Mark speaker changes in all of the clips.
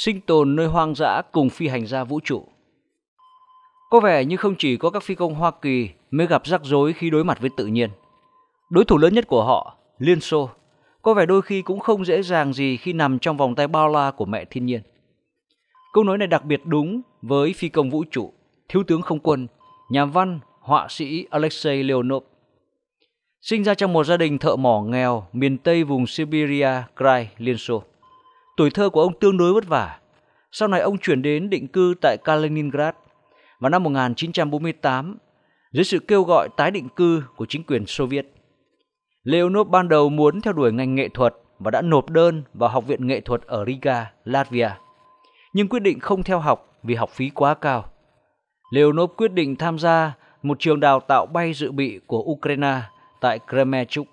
Speaker 1: sinh tồn nơi hoang dã cùng phi hành gia vũ trụ. Có vẻ như không chỉ có các phi công Hoa Kỳ mới gặp rắc rối khi đối mặt với tự nhiên. Đối thủ lớn nhất của họ, Liên Xô, có vẻ đôi khi cũng không dễ dàng gì khi nằm trong vòng tay bao la của mẹ thiên nhiên. Câu nói này đặc biệt đúng với phi công vũ trụ, thiếu tướng không quân, nhà văn, họa sĩ Alexei Leonov. Sinh ra trong một gia đình thợ mỏ nghèo miền Tây vùng Siberia, Krai, Liên Xô. Tuổi thơ của ông tương đối vất vả. Sau này ông chuyển đến định cư tại Kaliningrad. Vào năm 1948, dưới sự kêu gọi tái định cư của chính quyền Xô Viết, Leonov ban đầu muốn theo đuổi ngành nghệ thuật và đã nộp đơn vào Học viện Nghệ thuật ở Riga, Latvia. Nhưng quyết định không theo học vì học phí quá cao. Leonov quyết định tham gia một trường đào tạo bay dự bị của Ukraine tại Kremenchuk.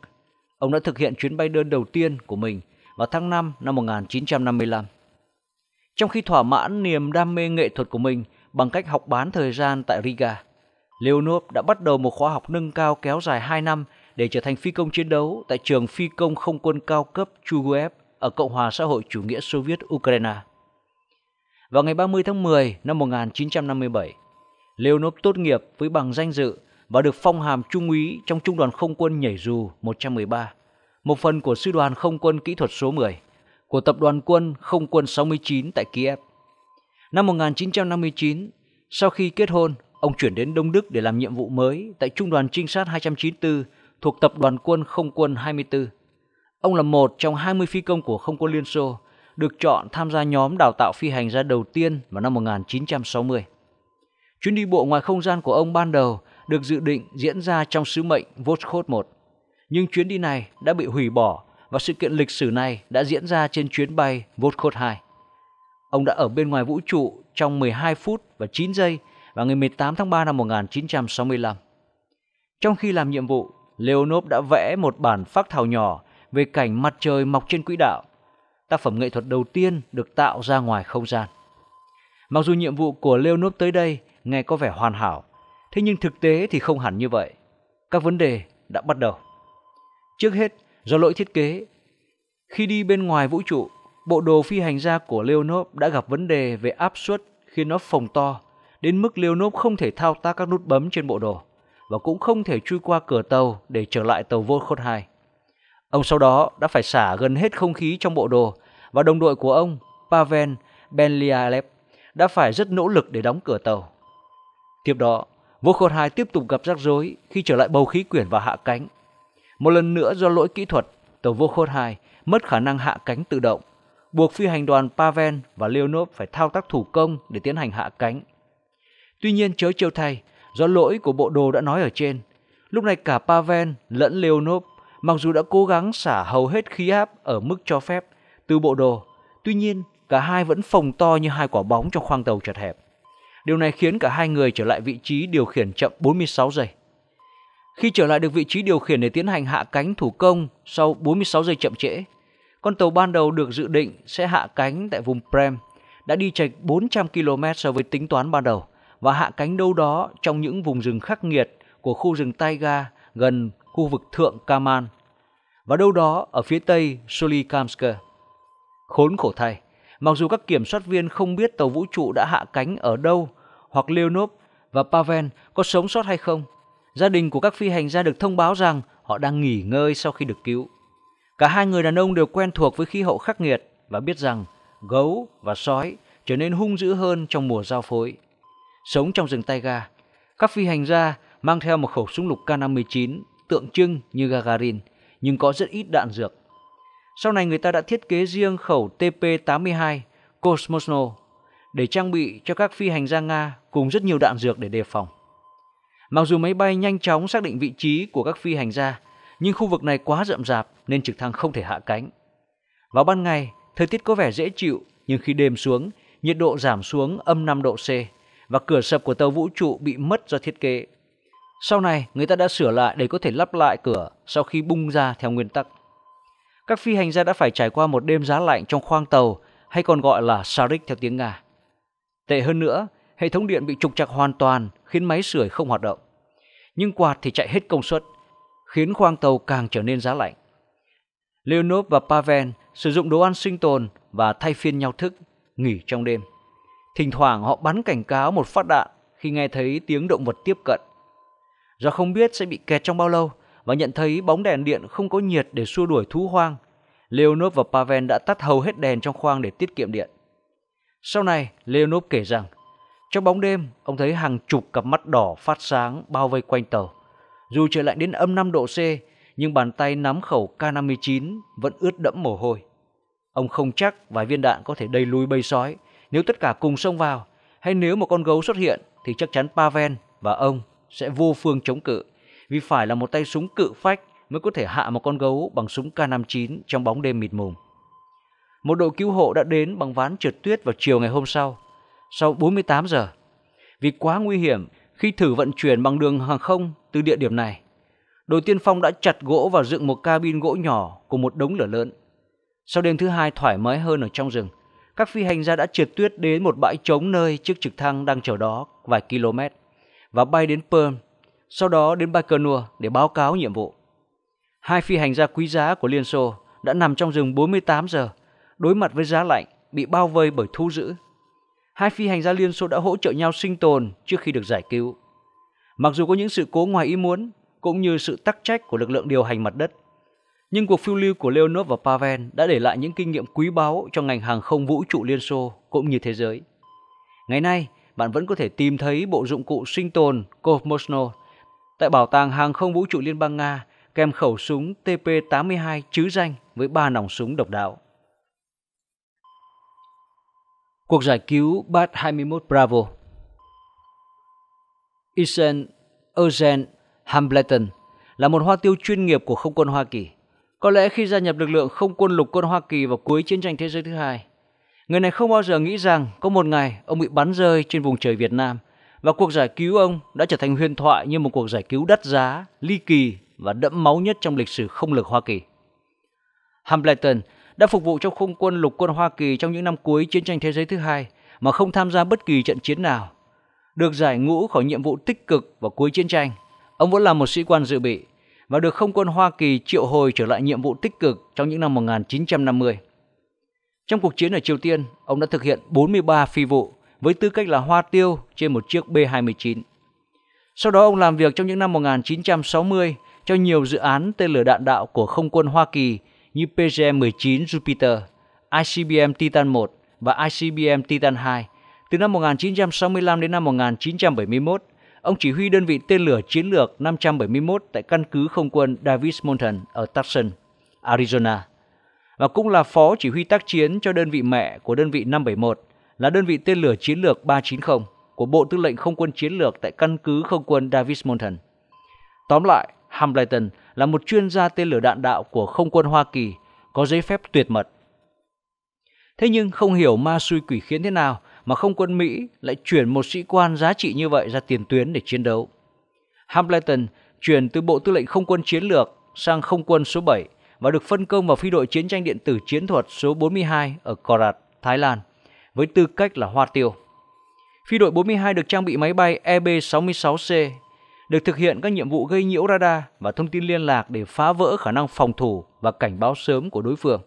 Speaker 1: Ông đã thực hiện chuyến bay đơn đầu tiên của mình vào tháng 5 năm 1955. Trong khi thỏa mãn niềm đam mê nghệ thuật của mình bằng cách học bán thời gian tại Riga, Leonov đã bắt đầu một khóa học nâng cao kéo dài 2 năm để trở thành phi công chiến đấu tại trường phi công không quân cao cấp Chuguev ở Cộng hòa xã hội chủ nghĩa Xô Viết Ukraine. Vào ngày 30 tháng 10 năm 1957, Leonov tốt nghiệp với bằng danh dự và được phong hàm trung úy trong Trung đoàn Không quân Nhảy Dù 113 một phần của sư đoàn không quân kỹ thuật số 10 của tập đoàn quân không quân 69 tại Kiev. Năm 1959, sau khi kết hôn, ông chuyển đến Đông Đức để làm nhiệm vụ mới tại Trung đoàn Trinh sát 294 thuộc Tập đoàn quân Không quân 24. Ông là một trong 20 phi công của Không quân Liên Xô, được chọn tham gia nhóm đào tạo phi hành gia đầu tiên vào năm 1960. Chuyến đi bộ ngoài không gian của ông ban đầu được dự định diễn ra trong sứ mệnh Voskhod 1 nhưng chuyến đi này đã bị hủy bỏ và sự kiện lịch sử này đã diễn ra trên chuyến bay Voskhod 2. Ông đã ở bên ngoài vũ trụ trong 12 phút và 9 giây vào ngày 18 tháng 3 năm 1965. Trong khi làm nhiệm vụ, Leonov đã vẽ một bản phác thảo nhỏ về cảnh mặt trời mọc trên quỹ đạo, tác phẩm nghệ thuật đầu tiên được tạo ra ngoài không gian. Mặc dù nhiệm vụ của Leonov tới đây nghe có vẻ hoàn hảo, thế nhưng thực tế thì không hẳn như vậy. Các vấn đề đã bắt đầu. Trước hết, do lỗi thiết kế. Khi đi bên ngoài vũ trụ, bộ đồ phi hành gia của Leonov đã gặp vấn đề về áp suất khiến nó phồng to, đến mức Leonov không thể thao tác các nút bấm trên bộ đồ và cũng không thể chui qua cửa tàu để trở lại tàu Volkhod 2. Ông sau đó đã phải xả gần hết không khí trong bộ đồ và đồng đội của ông, Pavel Benlialev, đã phải rất nỗ lực để đóng cửa tàu. Tiếp đó, Volkhod 2 tiếp tục gặp rắc rối khi trở lại bầu khí quyển và hạ cánh một lần nữa do lỗi kỹ thuật, tàu Vokhod 2 mất khả năng hạ cánh tự động, buộc phi hành đoàn Paven và Leonov phải thao tác thủ công để tiến hành hạ cánh. Tuy nhiên chớ trêu thay, do lỗi của bộ đồ đã nói ở trên, lúc này cả Paven lẫn Leonov mặc dù đã cố gắng xả hầu hết khí áp ở mức cho phép từ bộ đồ, tuy nhiên cả hai vẫn phồng to như hai quả bóng trong khoang tàu chật hẹp. Điều này khiến cả hai người trở lại vị trí điều khiển chậm 46 giây. Khi trở lại được vị trí điều khiển để tiến hành hạ cánh thủ công sau 46 giây chậm trễ, con tàu ban đầu được dự định sẽ hạ cánh tại vùng Prem đã đi chạch 400 km so với tính toán ban đầu và hạ cánh đâu đó trong những vùng rừng khắc nghiệt của khu rừng Taiga gần khu vực thượng Kaman và đâu đó ở phía tây Solikamsk. Khốn khổ thay, mặc dù các kiểm soát viên không biết tàu vũ trụ đã hạ cánh ở đâu hoặc Leonov và Pavel có sống sót hay không, Gia đình của các phi hành gia được thông báo rằng họ đang nghỉ ngơi sau khi được cứu. Cả hai người đàn ông đều quen thuộc với khí hậu khắc nghiệt và biết rằng gấu và sói trở nên hung dữ hơn trong mùa giao phối. Sống trong rừng taiga, các phi hành gia mang theo một khẩu súng lục K-59 tượng trưng như Gagarin nhưng có rất ít đạn dược. Sau này người ta đã thiết kế riêng khẩu TP-82 Kosmosno để trang bị cho các phi hành gia Nga cùng rất nhiều đạn dược để đề phòng. Mặc dù máy bay nhanh chóng xác định vị trí của các phi hành gia, nhưng khu vực này quá rậm rạp nên trực thăng không thể hạ cánh. Vào ban ngày, thời tiết có vẻ dễ chịu, nhưng khi đêm xuống, nhiệt độ giảm xuống âm 5 độ C và cửa sập của tàu vũ trụ bị mất do thiết kế. Sau này, người ta đã sửa lại để có thể lắp lại cửa sau khi bung ra theo nguyên tắc. Các phi hành gia đã phải trải qua một đêm giá lạnh trong khoang tàu hay còn gọi là Sarik theo tiếng Nga. Tệ hơn nữa, hệ thống điện bị trục trặc hoàn toàn khiến máy sưởi không hoạt động. Nhưng quạt thì chạy hết công suất, khiến khoang tàu càng trở nên giá lạnh. Leonov và Pavel sử dụng đồ ăn sinh tồn và thay phiên nhau thức, nghỉ trong đêm. Thỉnh thoảng họ bắn cảnh cáo một phát đạn khi nghe thấy tiếng động vật tiếp cận. Do không biết sẽ bị kẹt trong bao lâu và nhận thấy bóng đèn điện không có nhiệt để xua đuổi thú hoang, Leonov và Pavel đã tắt hầu hết đèn trong khoang để tiết kiệm điện. Sau này, Leonov kể rằng trong bóng đêm, ông thấy hàng chục cặp mắt đỏ phát sáng bao vây quanh tàu. Dù trời lạnh đến âm 5 độ C, nhưng bàn tay nắm khẩu K-59 vẫn ướt đẫm mồ hôi. Ông không chắc vài viên đạn có thể đầy lùi bầy sói nếu tất cả cùng xông vào, hay nếu một con gấu xuất hiện thì chắc chắn Pavel và ông sẽ vô phương chống cự, vì phải là một tay súng cự phách mới có thể hạ một con gấu bằng súng K-59 trong bóng đêm mịt mùng. Một đội cứu hộ đã đến bằng ván trượt tuyết vào chiều ngày hôm sau sau 48 giờ. Vì quá nguy hiểm khi thử vận chuyển bằng đường hàng không từ địa điểm này, đội tiên phong đã chặt gỗ và dựng một cabin gỗ nhỏ của một đống lửa lớn. Sau đêm thứ hai thoải mái hơn ở trong rừng, các phi hành gia đã trượt tuyết đến một bãi trống nơi chiếc trực thăng đang chờ đó vài km và bay đến Perm, sau đó đến Baikonur để báo cáo nhiệm vụ. Hai phi hành gia quý giá của Liên Xô đã nằm trong rừng 48 giờ, đối mặt với giá lạnh, bị bao vây bởi thu giữ hai phi hành gia Liên Xô đã hỗ trợ nhau sinh tồn trước khi được giải cứu. Mặc dù có những sự cố ngoài ý muốn, cũng như sự tắc trách của lực lượng điều hành mặt đất, nhưng cuộc phiêu lưu của Leonov và Pavel đã để lại những kinh nghiệm quý báu cho ngành hàng không vũ trụ Liên Xô cũng như thế giới. Ngày nay, bạn vẫn có thể tìm thấy bộ dụng cụ sinh tồn Kovmosno tại Bảo tàng Hàng không Vũ trụ Liên bang Nga kèm khẩu súng TP-82 chứ danh với ba nòng súng độc đáo cuộc giải cứu Bat 21 Bravo. Isen Eugene Hambleton là một hoa tiêu chuyên nghiệp của không quân Hoa Kỳ. Có lẽ khi gia nhập lực lượng không quân lục quân Hoa Kỳ vào cuối chiến tranh thế giới thứ hai, người này không bao giờ nghĩ rằng có một ngày ông bị bắn rơi trên vùng trời Việt Nam và cuộc giải cứu ông đã trở thành huyền thoại như một cuộc giải cứu đắt giá, ly kỳ và đẫm máu nhất trong lịch sử không lực Hoa Kỳ. Hambleton đã phục vụ trong không quân lục quân Hoa Kỳ trong những năm cuối chiến tranh thế giới thứ hai mà không tham gia bất kỳ trận chiến nào. Được giải ngũ khỏi nhiệm vụ tích cực vào cuối chiến tranh, ông vẫn là một sĩ quan dự bị và được không quân Hoa Kỳ triệu hồi trở lại nhiệm vụ tích cực trong những năm 1950. Trong cuộc chiến ở Triều Tiên, ông đã thực hiện 43 phi vụ với tư cách là hoa tiêu trên một chiếc B-29. Sau đó ông làm việc trong những năm 1960 cho nhiều dự án tên lửa đạn đạo của không quân Hoa Kỳ như PGM-19 Jupiter, ICBM Titan 1 và ICBM Titan 2. Từ năm 1965 đến năm 1971, ông chỉ huy đơn vị tên lửa chiến lược 571 tại căn cứ không quân Davis Mountain ở Tucson, Arizona, và cũng là phó chỉ huy tác chiến cho đơn vị mẹ của đơn vị 571 là đơn vị tên lửa chiến lược 390 của Bộ Tư lệnh Không quân Chiến lược tại căn cứ không quân Davis Mountain. Tóm lại, Hambleton là một chuyên gia tên lửa đạn đạo của không quân Hoa Kỳ, có giấy phép tuyệt mật. Thế nhưng không hiểu ma suy quỷ khiến thế nào mà không quân Mỹ lại chuyển một sĩ quan giá trị như vậy ra tiền tuyến để chiến đấu. Hambleton chuyển từ Bộ Tư lệnh Không quân Chiến lược sang Không quân số 7 và được phân công vào phi đội chiến tranh điện tử chiến thuật số 42 ở Korat, Thái Lan, với tư cách là hoa tiêu. Phi đội 42 được trang bị máy bay EB-66C được thực hiện các nhiệm vụ gây nhiễu radar và thông tin liên lạc để phá vỡ khả năng phòng thủ và cảnh báo sớm của đối phương.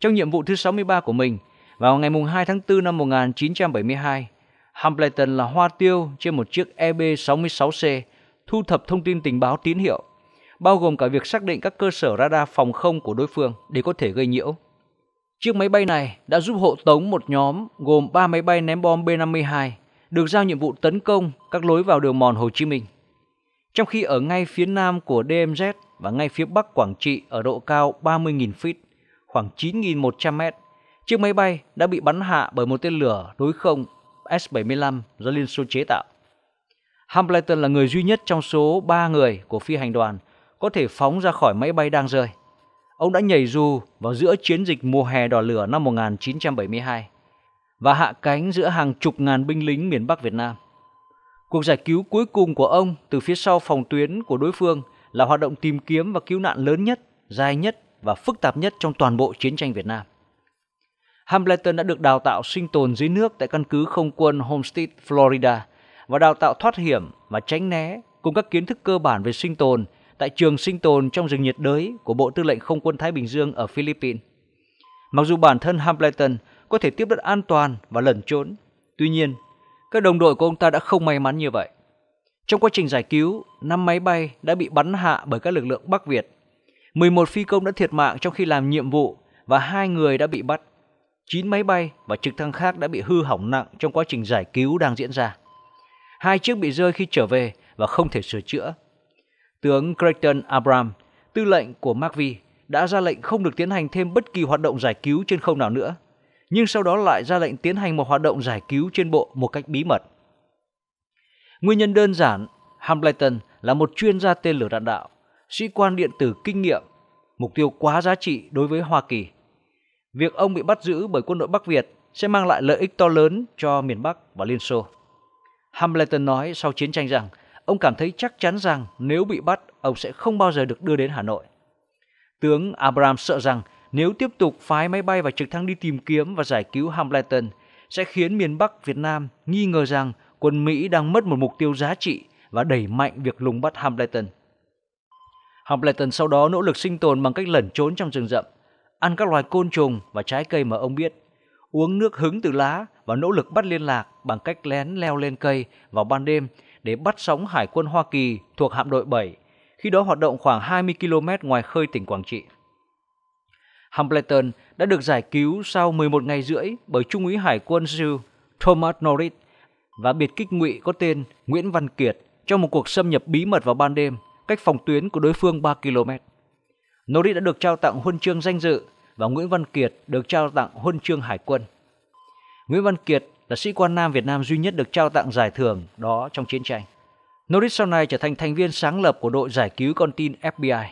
Speaker 1: Trong nhiệm vụ thứ 63 của mình, vào ngày 2 tháng 4 năm 1972, Hambleton là hoa tiêu trên một chiếc EB-66C thu thập thông tin tình báo tín hiệu, bao gồm cả việc xác định các cơ sở radar phòng không của đối phương để có thể gây nhiễu. Chiếc máy bay này đã giúp hộ tống một nhóm gồm 3 máy bay ném bom B-52 được giao nhiệm vụ tấn công các lối vào đường mòn Hồ Chí Minh trong khi ở ngay phía nam của DMZ và ngay phía bắc Quảng Trị ở độ cao 30.000 feet, khoảng 9.100 mét, chiếc máy bay đã bị bắn hạ bởi một tên lửa đối không S-75 do Liên Xô chế tạo. Hambleton là người duy nhất trong số 3 người của phi hành đoàn có thể phóng ra khỏi máy bay đang rơi. Ông đã nhảy dù vào giữa chiến dịch mùa hè đỏ lửa năm 1972 và hạ cánh giữa hàng chục ngàn binh lính miền Bắc Việt Nam. Cuộc giải cứu cuối cùng của ông từ phía sau phòng tuyến của đối phương là hoạt động tìm kiếm và cứu nạn lớn nhất, dài nhất và phức tạp nhất trong toàn bộ chiến tranh Việt Nam. Hambleton đã được đào tạo sinh tồn dưới nước tại căn cứ không quân Homestead, Florida và đào tạo thoát hiểm và tránh né cùng các kiến thức cơ bản về sinh tồn tại trường sinh tồn trong rừng nhiệt đới của Bộ Tư lệnh Không quân Thái Bình Dương ở Philippines. Mặc dù bản thân Hambleton có thể tiếp đất an toàn và lẩn trốn, tuy nhiên các đồng đội của ông ta đã không may mắn như vậy. Trong quá trình giải cứu, 5 máy bay đã bị bắn hạ bởi các lực lượng Bắc Việt. 11 phi công đã thiệt mạng trong khi làm nhiệm vụ và hai người đã bị bắt. 9 máy bay và trực thăng khác đã bị hư hỏng nặng trong quá trình giải cứu đang diễn ra. Hai chiếc bị rơi khi trở về và không thể sửa chữa. Tướng Creighton Abram, tư lệnh của McVie, đã ra lệnh không được tiến hành thêm bất kỳ hoạt động giải cứu trên không nào nữa nhưng sau đó lại ra lệnh tiến hành một hoạt động giải cứu trên bộ một cách bí mật. Nguyên nhân đơn giản, Hambleton là một chuyên gia tên lửa đạn đạo, sĩ quan điện tử kinh nghiệm, mục tiêu quá giá trị đối với Hoa Kỳ. Việc ông bị bắt giữ bởi quân đội Bắc Việt sẽ mang lại lợi ích to lớn cho miền Bắc và Liên Xô. Hambleton nói sau chiến tranh rằng ông cảm thấy chắc chắn rằng nếu bị bắt, ông sẽ không bao giờ được đưa đến Hà Nội. Tướng Abrams sợ rằng nếu tiếp tục phái máy bay và trực thăng đi tìm kiếm và giải cứu Hamilton, sẽ khiến miền Bắc Việt Nam nghi ngờ rằng quân Mỹ đang mất một mục tiêu giá trị và đẩy mạnh việc lùng bắt Hamilton. Hamilton sau đó nỗ lực sinh tồn bằng cách lẩn trốn trong rừng rậm, ăn các loài côn trùng và trái cây mà ông biết, uống nước hứng từ lá và nỗ lực bắt liên lạc bằng cách lén leo lên cây vào ban đêm để bắt sóng hải quân Hoa Kỳ thuộc hạm đội 7, khi đó hoạt động khoảng 20 km ngoài khơi tỉnh Quảng Trị. Hambleton đã được giải cứu sau 11 ngày rưỡi bởi Trung úy Hải quân Sir Thomas Norris và biệt kích ngụy có tên Nguyễn Văn Kiệt trong một cuộc xâm nhập bí mật vào ban đêm cách phòng tuyến của đối phương 3 km. Norris đã được trao tặng huân chương danh dự và Nguyễn Văn Kiệt được trao tặng huân chương hải quân. Nguyễn Văn Kiệt là sĩ quan nam Việt Nam duy nhất được trao tặng giải thưởng đó trong chiến tranh. Norris sau này trở thành thành viên sáng lập của đội giải cứu con tin FBI.